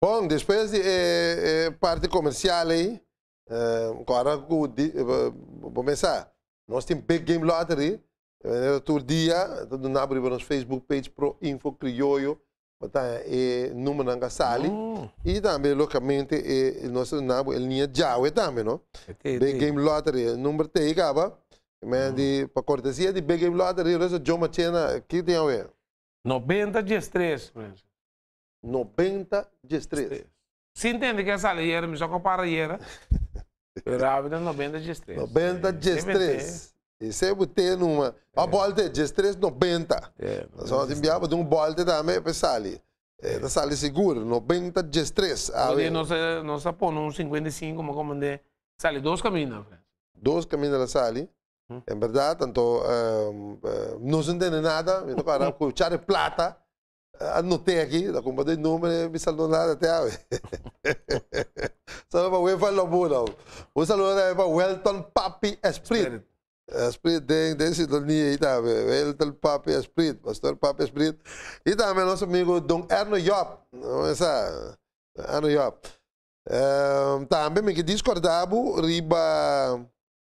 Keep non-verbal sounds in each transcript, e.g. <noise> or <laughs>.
Bom, depois de eh, eh, parte comercial aí, eh, agora eh, vou começar. Nós temos Big Game Lottery, eh, todo dia, todo na abrir nosso Facebook page pro Info Criollo, o o eh, número na sali. Oh. E também, localmente, eh, nosso na é linha Jawe também, não? Big Game Lottery, número tem, acaba. Mas, ah. de, para cortesia de Big Game Lottery, eu sou Joe Machena, que tem a ver? 90 dias 3, 93. Você entende que essa lei era, me joga para era. Rápido, 93. 93. E sempre tem uma. A bolta, 13, 90. Nós só enviava de um bolta também para sair. É, da sala segura, 90, 13. Hoje nós, nós pomos 55, mas como de. É Sale dois caminhos. Né? Dois caminhos da sala. Hum. É verdade, então. Uh, uh, não se entende nada. Então, para o <laughs> chá de plata anotei aqui, da compré de número, me saludó nada, te ave. Saludos para Wefa Lomuno. o saludo é para Elton Papi Esprit. Esprit, eh, tem, de sintonía, eh, y también, Welton Papi Esprit, Pastor Papi Esprit. E também nosso amigo Don Erno Yop. essa Esa, Erno Yop. Um, eh, também me que riba,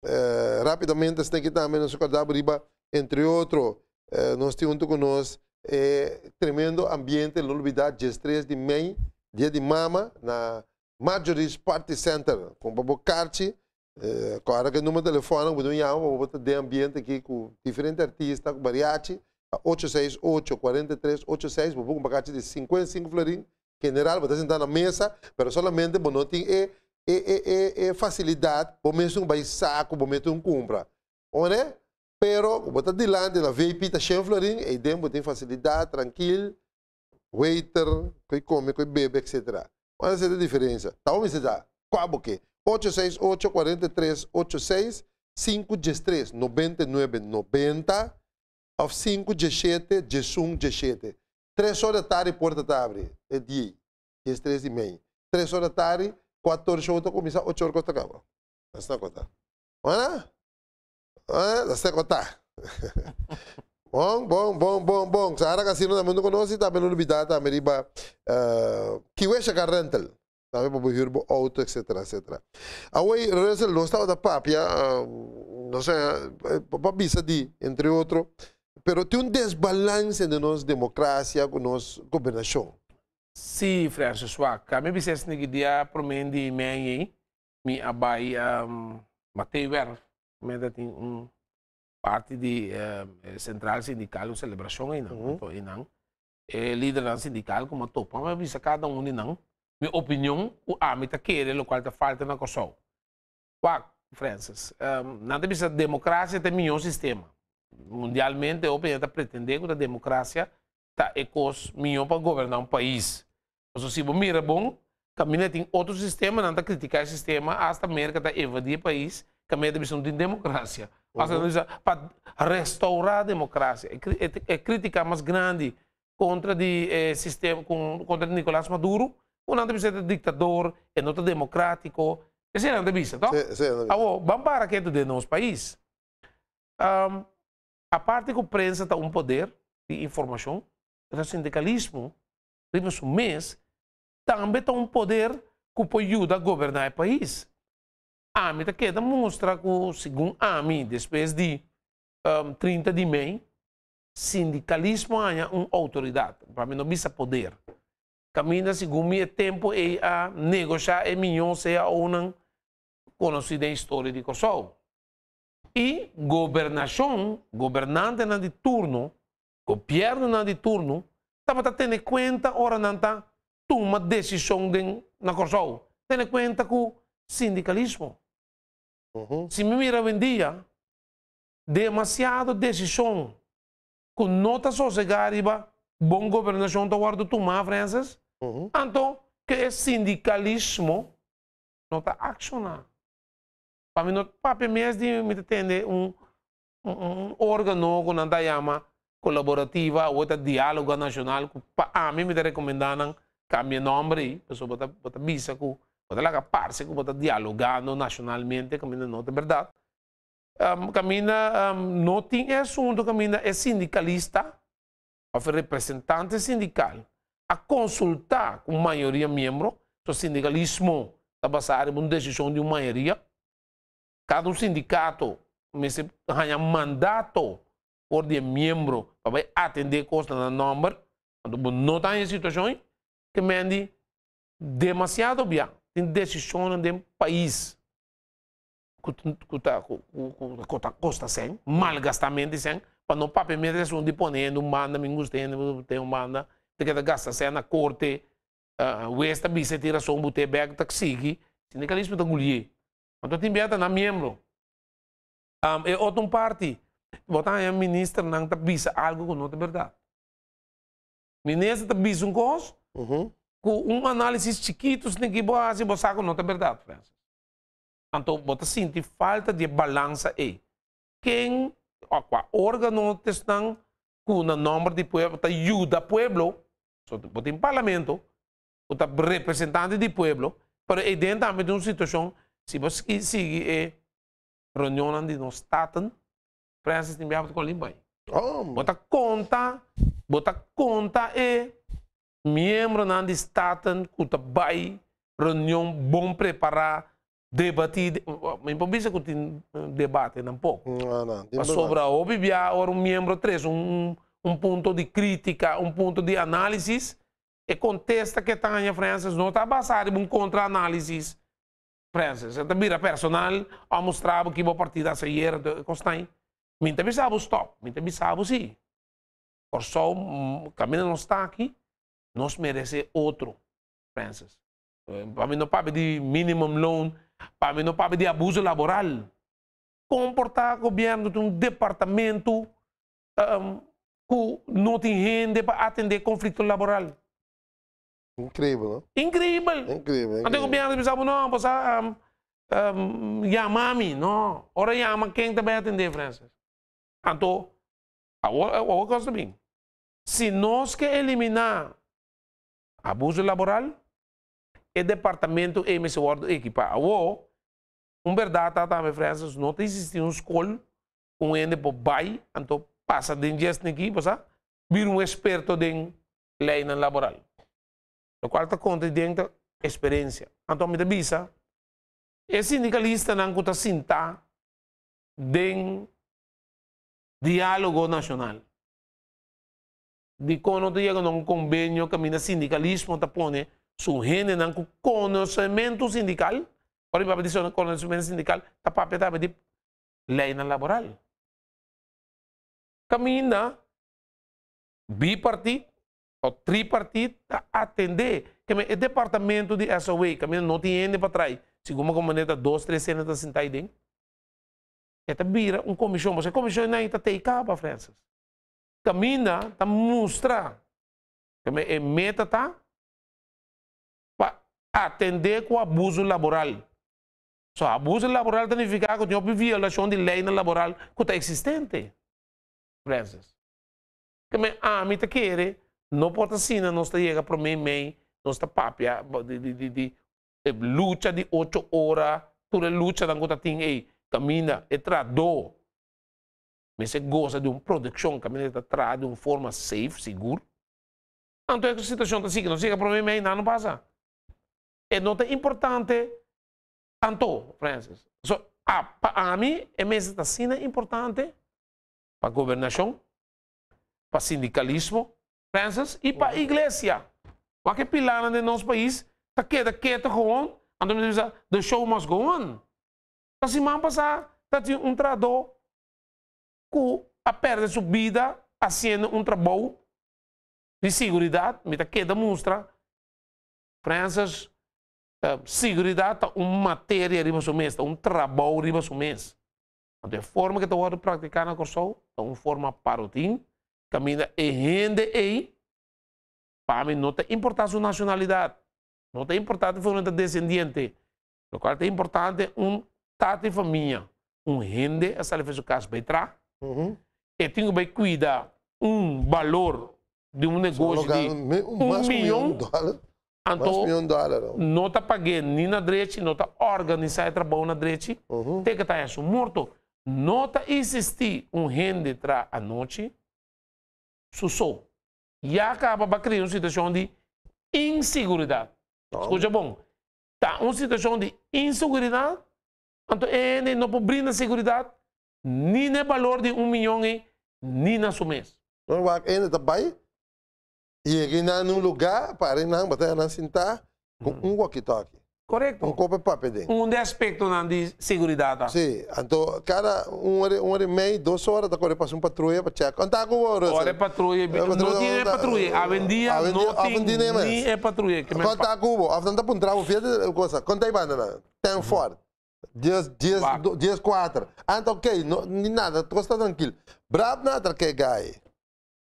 uh, rapidamente, tem aqui também nos discordabo, riba, entre outros, uh, nós temos junto conosco, é, tremendo ambiente, não olvidar, dia 3 de maio, dia de mama, na Majorist Party Center, com Bobo Carti. É, claro que número de telefone, vou dar vou botar de ambiente aqui com diferentes artistas, com mariachi, 868 4386 86, vou um Bobo de 55 florins, general, vou sentar na mesa, mas somente, vou não tem é, é, é, é, é facilidade, vou meter um baisaco, vou meter um compra. Onde é? Pero, como está de lado, na VIP, está cheio de florim, e dentro tem facilidade, tranquilo, waiter, que come, que bebe, etc. Olha é a diferença. Tá onde você está? Qual o quê? 868 4386 86 513 99 90 of 517 11 17. 3 horas da tarde, porta está abre. É dia, três e meia. 3 horas da tarde, 14 horas começa, 8 horas costa acaba. Essa é a conta. Olha? Ah, La secota. <laughs> Bong, bong, bong, bong, bong. Sa ara kasi naman mundo no si tabi nung bidata, may iba uh, eh, kiwesha ka rental. Sabe, para buscar auto, etcétera, etcétera. Away, ah, resel no estaba da papia, ah, mm, no sé, eh, papisa di, entre otros. Pero tiene un desbalance en nossa democracia con nossa gobernación sí, Frère me me bisnes ni dia promendi mengi mi abai um, Matei Werf. tem um parte de eh, central sindical, celebração aí não, uhum. aí não. É, liderança sindical como topa, mas a cada um de não. Minha opinião, o âmbito quer o qual está falta na Kosovo. Qual, Francis, um, nada precisa democracia tem melhor sistema. Mundialmente, a opinião está pretendendo que a democracia está é melhor para governar um país. Mas se você mira bom, caminha tem outro sistema, não está criticar o sistema, hasta a América está evadir o país, também é divisão de democracia. Uhum. Para restaurar a democracia. É, é, é, crítica mais grande contra de eh, sistema contra Nicolás Maduro, um de ditador, é não tá democrático. Esse é antevisado, então? Tá? Sim, sim. Agora, vamos para aqui de nosso país. Um, a parte que a prensa está um poder de informação, o sindicalismo, um mês, também está um poder que ajuda a governar o país. Ah, AMI taqueta mostra que, segundo AMI, depois de um, 30 de maio, sindicalismo é uma autoridade, para mim não bisa poder. Caminha segundo o tempo é a negociar e minhão seja a não conhecida história de Kosovo. E governação, governante na de turno, governo na de turno, estava tá tendo conta, ora não está, toma decisão de, na Kosovo. Tendo conta que sindicalismo. Uhum. Se me mira um dia, demasiado decisão com está sossegada, bom governação do guardo tomar, Francis. Uhum. Então, que é sindicalismo não está acionando. Para mim, não papel é me entender um, um, um órgão que não chama colaborativa, outra diálogo nacional. Para mim, me recomendam cambiar nome, pessoa bota, bota bisa com para agaparse, como está dialogando nacionalmente, caminha não, é verdade. Um, um, não tem assunto, camina é sindicalista, é representante sindical, a consultar com a maioria membro, o sindicalismo está baseado em uma decisão de uma maioria. Cada um sindicato tem um mandato por de membro para atender costa na número. Quando não está em situação que mende demasiado bem decisão decisões de um país que está costa sem, mal gastamento sem, para não um de ponendo, manda, me gostando, tem manda, tem que gastar sem na corte, o eh, esta bisa tira só um bote bag, tá que sigue, sindicalismo está engolido. Mas tem beta na membro. Um, e outra parte, botar a ministra não tá bisa algo que não é verdade. Ministra tá bisa um coisa, mhm com uma análise chiquitos de que boa se assim, você não é verdade, Francis. Então, você sente falta de balança aí. Quem, ó, qual órgão estão com o número de está ajuda o povo, você em parlamento, você representante de povo, mas é dentro de uma situação, se você seguir, é eh, reunião de nós estatam, Francis tem que com o limbai. Oh, bota conta, bota conta e membro não de staten que bai, reunião bom preparar debatir me pode que tem debate não pouco Mas sobre o Bíblia ou um membro três um um ponto de crítica um ponto de análise e contesta que está em França não está baseado em um contra-análise Francis, eu também personal, a mostrar que a partida se seguir constar. Minta me sabe o stop, minta me sabe o sim. Por só, hum, caminho não está aqui nos merece outro, Francis. Para mim não pode de minimum loan, para mim não pode de abuso laboral. Comportar o governo de um departamento um, que não tem renda para atender conflito laboral. Incrível, não? Incrível. Incrível. incrível. Então o governo pensava, não, você um, um, chamar-me. Não, ora chama quem também atender, Francis. Então, a outra coisa também, Se nós quer eliminar abuso laboral e departamento MS World equipa. ou um verdade, tá, minha França, não existe um escol um ele por bai, então passa de ingestão aqui, passa, é? vir um experto de lei laboral. O quarto conta dentro experiência. Então, me avisa, é sindicalista não está sentado em diálogo nacional de quando chega num convenio que mina sindicalismo tá pone surgem num conhecimento sindical para para dizer conhecimento sindical tá para para de lei na laboral camina bipartite ou tripartite tá atender que é departamento de SOE camina não tem ende para trás se como comandante dois três anos tá sentado aí dentro é tá bira um comissão você comissão não está teicaba Francis vitamina está mostrar que a eh, meta está para atender com o abuso laboral. Só abuso laboral significa que tem violação de lei laboral que está existente. prezes, Que a ah, mim está querer, não pode assim, não está chega para mim, mãe, não está papia ah, eh, de, de, de, de, luta de oito horas, toda luta que tem, ei, camina, é trador mas você goza de uma proteção, a caminhonete traz de uma forma safe, seguro. Ah, então, a situação está assim, não chega problema ainda não passa. É nota importante, tanto, Francis. So, a para mim, é mesmo assim é importante para a governação, para o sindicalismo, Francis, e para a igreja. Porque pilar de nosso país está quieta, quieta, com Então, show must go on. Então, se mão passar, está um trador com a perda subida haciendo um trabalho de segurança, mas queda mostra França, eh, segurança é uma matéria riba sumesta, um trabalho riba sumesta. Então, a forma que estou a praticar na Corsol é uma forma parotim, caminha e é rende e para mim não tem importância a nacionalidade, não tem importância a descendente, o qual importante importância um tato e família, um rende, essa lhe fez o caso bem atrás, Uhum. Eu é, tenho que cuidar um valor de um negócio de um, um milhão, de dólares. Então, milhão de dólares. não está pagando nem na direita, não está organizando trabalho na direita. Uhum. Tem que estar tá isso morto. Não está existir um rende para a noite. Sussou. E acaba para criar uma situação de inseguridade. Escuta bom. Está uma situação de inseguridade. Então, ele é, né, não a segurança ni na valor de um milhão e ni na mês. Não vai ainda também. E aqui na num lugar para não bater na sentar com um walkie-talkie. Correto. Um copo de papel dentro. Um de aspecto na de segurança. Sim. Então, cada uma hora, uma hora e meia, duas horas, da corre passa um patrulha para checar. Então, como hora? Hora é patrulha. Não é patrulha. A vendia não tem nem é patrulha. Quanto é cubo? A vendia para um travo, coisa. Conta aí banda? Tem forte. 10, 10, 10, 4. Então, ok, não, nada, tu está tranquilo. Bravo nada que gai.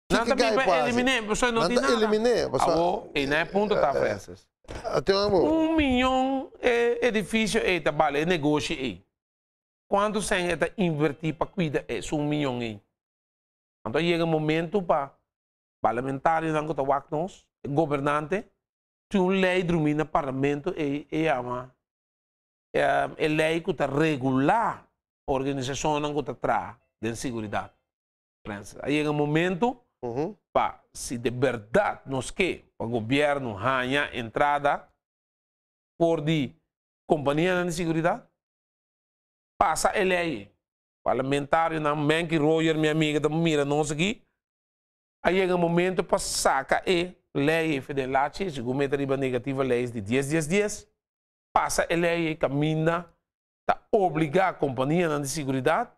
Que não, que gai eliminar Eliminei, você não tem nada. Eliminei. Ah. Você... Avô, e não é ponto, tá, eh, Francis? Eh, um milhão eh, é edifício, é trabalho, é negócio, é. Quando você é invertir para cuidar, é só um milhão, é. Então, chega um momento para parlamentares, não que estão governante, tem uma lei dormir no parlamento, é, é, é, é lei que está regular a organização não está atrás de segurança. Aí é um momento, uhum. pá, se de verdade nós que o governo ganha entrada por de companhia de segurança, passa a lei. Parlamentário, não, man, que Roger, minha amiga, está mira nós aqui. Aí é um momento para sacar a eh, lei federal, se cometa negativa, leis de 10, 10, 10 passa a lei e caminha, está obrigar a companhia né, de segurança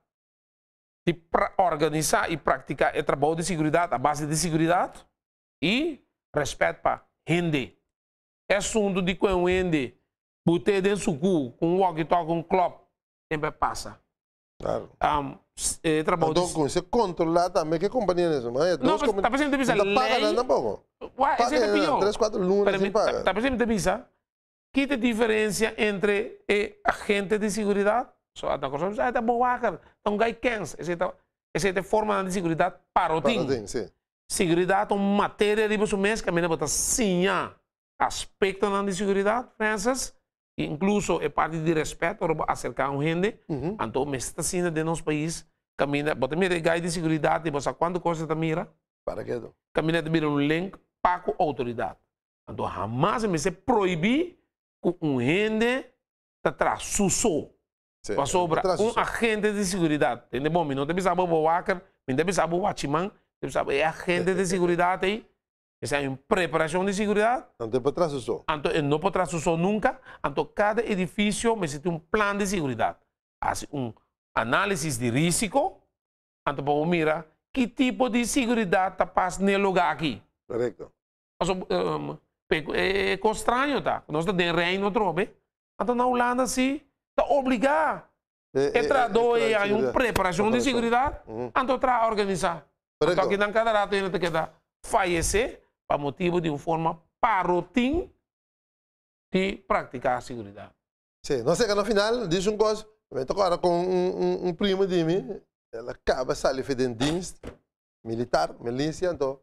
de organizar e praticar o trabalho de segurança, a base de segurança e respeito para render. É assunto de quem rende, dentro de cu com o walkie-talkie, um club, sempre passa. Claro. Um, então, é, trabalho então, de... com isso, é controlar também que companhia é, é Não, mas... Tá não, pensando em devisa lei... Não é paga nada, não, pô. Ué, isso é pior. Três, quatro lunas, sem assim, tá, paga. Está fazendo devisa que é a diferença entre eh, agente de segurança? Só a coisa é da boaca, não gay cans. Essa é a forma de segurança parotim. Parotim, sim. Segurança é uma matéria de você mesmo, que a menina bota sinha. Aspecto de segurança, Francis, incluso é parte de respeito, acercar um gente. Então, mas está sendo de nosso país, caminha, bota mira, gai de segurança, e você quando coisa da mira? Para quê? que? Caminha de mira um link, paco autoridade. Então, jamais me se proibir um rende atrás, susou. Para sobra um agente de segurança. Entende bom? Não deve saber o Wacker, não deve saber o Watchman, deve saber a agente de segurança aí. Essa é uma preparação de segurança. Então, para trás usou. Então, eh, não para trás usou nunca. Então, cada edifício necessita um plano de segurança. Faz um análise de risco. Então, para mira que tipo de segurança está passando no lugar aqui. Correto. Então, um, é, é tá? Nós temos tem rei trobe. Então, na Holanda, sim, tá obrigar. É, é, tradou é, é, uma preparação de segurança, uhum. então tra organizar. Então, aqui na cada tem que dar fallecer para motivo de uma forma parotim de praticar a segurança. Sim, não sei que no final diz um coisa, eu estou agora com um, um, um primo de mim, ela acaba sair de militar, milícia, então,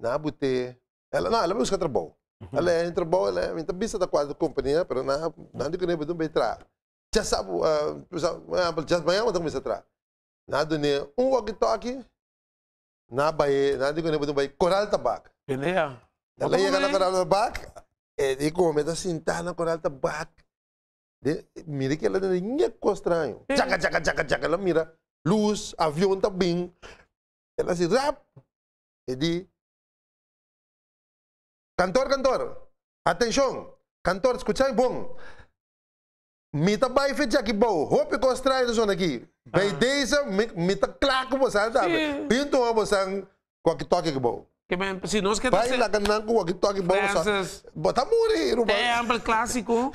na botei, ela não, ela busca trabalho. Uhum. Ela entra boa, né? Então, bisa da quadra companhia, para na, na de que nem podem entrar. Já sabe, ah, já amanhã vamos começar a entrar. Na do ne, um walk talkie na baie, na de que nem podem baie, coral tabaco. Beleza. Ela ia na coral tabaco, e como está sentada na coral tabaco. Mira que ela tem um é estranho. Tchaca, tchaca, tchaca, tchaca. Ela mira, luz, avião tá bem. Ela se rap, e de Cantor, cantor, atenção. Cantor, escutai bom. Mita bai fit aqui, bom. Hope e strai do zona aqui. Bei ah. deisa mita clack bo sa da. Pinto bo sang ko ki toque que bau. Que bem, se nós que Vai lá ganhar com o toque bom só. Bota muri, Ruba. É amplo clássico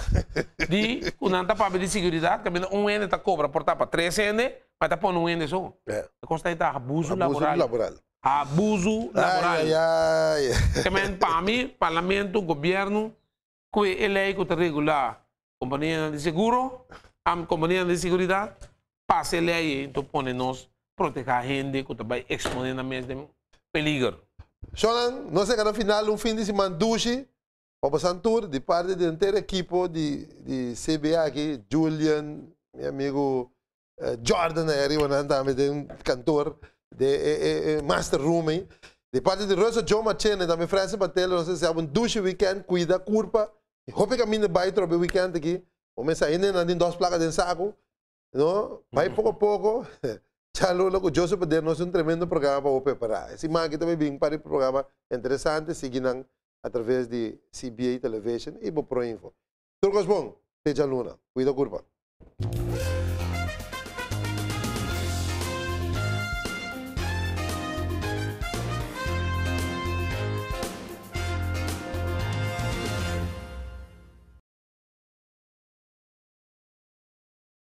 de quando nanta para de segurança, que um N tá cobra portar para três N, mas tá pondo um N só. É. Consta abuso laboral. Abuso laboral abuso laboral. Ai, ai, ai. Também para mim, parlamento, governo, que é eleito regular companhia de seguro, a companhia de segurança, passa lei, então põe nos proteger a gente que vai expondo a mesma perigo. não nós chegamos no final, um fim de semana duche, o Santur, de parte da inteira equipe de, de CBA aqui, Julian, meu amigo uh, Jordan, aí, também tem um cantor de eh, eh, eh, master rooming. De parte de Rosa John Machene, da minha França se nós um duche weekend, cuida, curva. Hope que a minha vai trobe weekend aqui. Começa ainda não tem duas placas de saco. Não? Vai pouco a pouco. Chalo, <laughs> logo, Joseph de nós um tremendo programa para o preparar. Esse mag também vim para o programa interessante, seguindo através de CBA Television e pro Info. Turcos bom, seja luna. Cuida, curva.